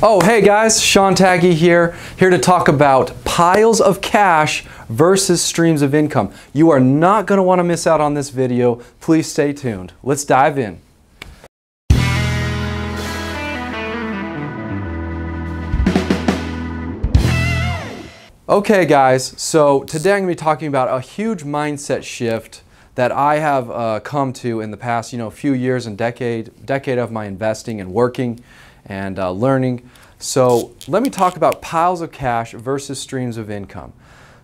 Oh, hey guys, Sean Taggy here, here to talk about piles of cash versus streams of income. You are not going to want to miss out on this video. Please stay tuned. Let's dive in. Okay guys, so today I'm going to be talking about a huge mindset shift that I have uh, come to in the past, you know, few years and decade, decade of my investing and working and uh, learning. So let me talk about piles of cash versus streams of income.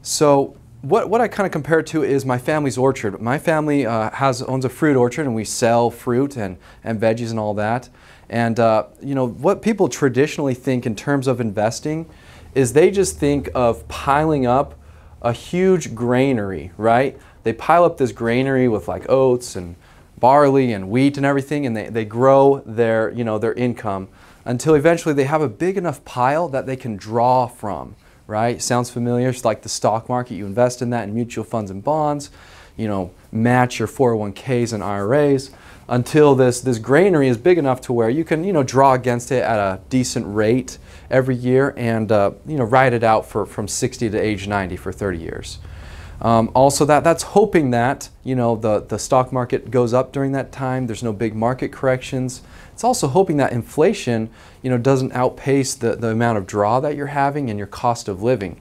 So what, what I kind of compare it to is my family's orchard. My family uh, has owns a fruit orchard and we sell fruit and, and veggies and all that. And uh, you know what people traditionally think in terms of investing is they just think of piling up a huge granary, right? They pile up this granary with like oats and barley and wheat and everything and they, they grow their, you know, their income until eventually they have a big enough pile that they can draw from, right? Sounds familiar? It's like the stock market, you invest in that in mutual funds and bonds, you know, match your 401ks and IRAs until this, this granary is big enough to where you can, you know, draw against it at a decent rate every year and, uh, you know, ride it out for, from 60 to age 90 for 30 years. Um, also, that that's hoping that you know the the stock market goes up during that time. There's no big market corrections. It's also hoping that inflation you know doesn't outpace the the amount of draw that you're having and your cost of living.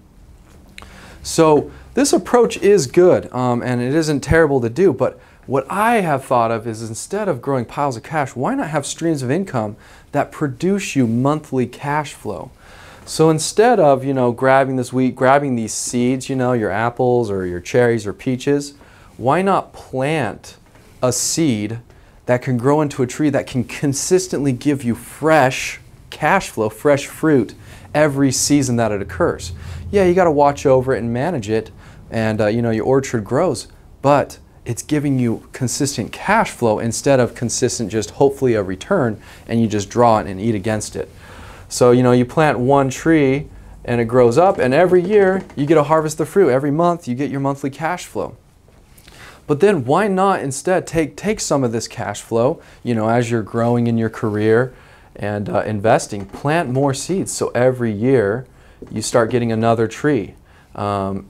So this approach is good, um, and it isn't terrible to do, but. What I have thought of is instead of growing piles of cash, why not have streams of income that produce you monthly cash flow? So instead of, you know, grabbing this wheat, grabbing these seeds, you know, your apples or your cherries or peaches, why not plant a seed that can grow into a tree that can consistently give you fresh cash flow, fresh fruit every season that it occurs? Yeah, you got to watch over it and manage it, and, uh, you know, your orchard grows, but it's giving you consistent cash flow instead of consistent just hopefully a return and you just draw it and eat against it. So, you know, you plant one tree and it grows up, and every year you get to harvest the fruit. Every month you get your monthly cash flow. But then why not instead take, take some of this cash flow, you know, as you're growing in your career and uh, investing, plant more seeds. So every year you start getting another tree. Um,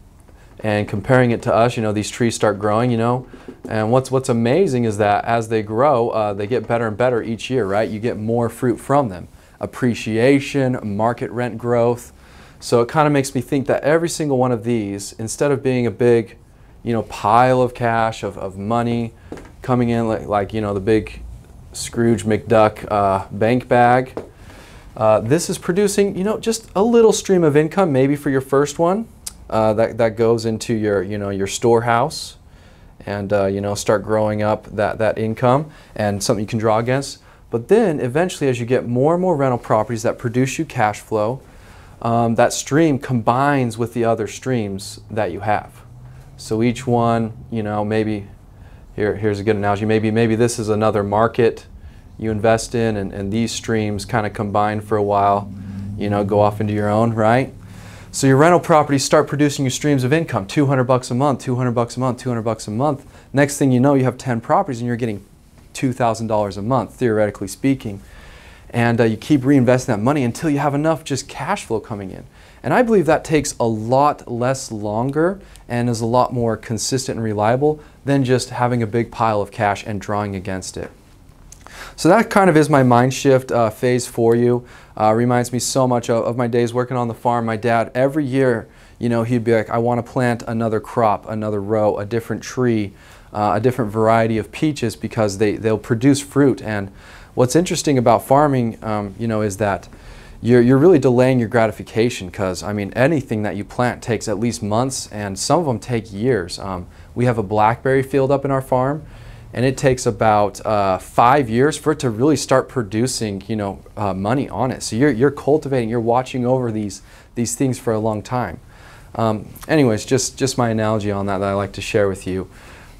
and comparing it to us, you know, these trees start growing, you know, and what's what's amazing is that as they grow, uh, they get better and better each year, right? You get more fruit from them appreciation, market rent growth. So it kind of makes me think that every single one of these, instead of being a big, you know, pile of cash, of, of money coming in like, like, you know, the big Scrooge McDuck uh, bank bag, uh, this is producing, you know, just a little stream of income, maybe for your first one. Uh, that, that goes into your, you know, your storehouse and, uh, you know, start growing up that, that income and something you can draw against. But then eventually, as you get more and more rental properties that produce you cash flow, um, that stream combines with the other streams that you have. So each one, you know, maybe here, here's a good analogy. Maybe maybe this is another market you invest in, and, and these streams kind of combine for a while, you know, go off into your own, right? So your rental properties start producing you streams of income, 200 bucks a month, 200 bucks a month, 200 bucks a month. Next thing you know, you have 10 properties and you're getting $2,000 a month, theoretically speaking. And uh, you keep reinvesting that money until you have enough just cash flow coming in. And I believe that takes a lot less longer and is a lot more consistent and reliable than just having a big pile of cash and drawing against it. So that kind of is my mind shift uh, phase for you. Uh, reminds me so much of, of my days working on the farm. My dad, every year, you know, he'd be like, I want to plant another crop, another row, a different tree, uh, a different variety of peaches because they, they'll produce fruit. And what's interesting about farming, um, you know, is that you're, you're really delaying your gratification because, I mean, anything that you plant takes at least months and some of them take years. Um, we have a blackberry field up in our farm and it takes about uh, five years for it to really start producing, you know, uh, money on it. So you're, you're cultivating, you're watching over these, these things for a long time. Um, anyways, just, just my analogy on that that I like to share with you.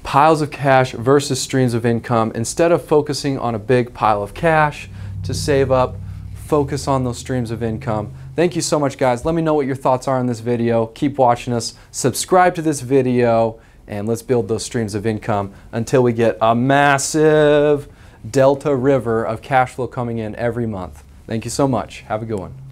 Piles of cash versus streams of income. Instead of focusing on a big pile of cash to save up, focus on those streams of income. Thank you so much, guys. Let me know what your thoughts are on this video. Keep watching us. Subscribe to this video, and let's build those streams of income until we get a massive delta river of cash flow coming in every month. Thank you so much. Have a good one.